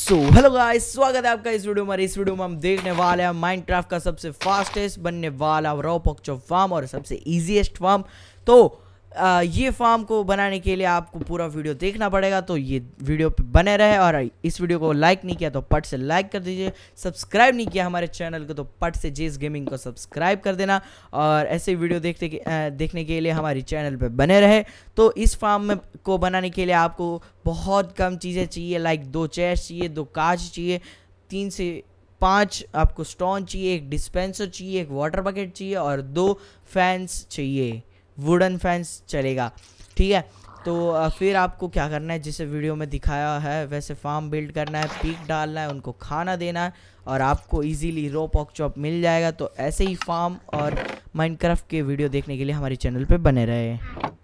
so hello guys स्वागत है आपका इस वीडियो में इस वीडियो में हम देखने वाले हैं माइनक्राफ्ट का सबसे फास्टेस्ट बनने वाला रॉ पक्चो फार्म और सबसे इजीएस्ट फार्म तो ये फार्म को बनाने के लिए आपको पूरा वीडियो देखना पड़ेगा तो ये वीडियो पे बने रहे और इस वीडियो को लाइक नहीं किया तो पट से लाइक कर दीजिए सब्सक्राइब नहीं किया हमारे चैनल को तो पट से जेस गेमिंग को सब्सक्राइब कर देना और ऐसे वीडियो देखते देखने के लिए हमारे चैनल पर बने रहे तो इस फार्म को बनाने के लिए आपको बहुत कम चीज़ें चाहिए लाइक दो चेयर चाहिए दो काच चाहिए तीन से पांच आपको स्टोन चाहिए एक डिस्पेंसर चाहिए एक वाटर बकेट चाहिए और दो फैंस चाहिए वुडन फैंस चलेगा ठीक है तो फिर आपको क्या करना है जिसे वीडियो में दिखाया है वैसे फार्म बिल्ड करना है पीक डालना है उनको खाना देना है और आपको इजीली रो पॉक चॉप मिल जाएगा तो ऐसे ही फार्म और माइनक्राफ्ट के वीडियो देखने के लिए हमारे चैनल पे बने रहे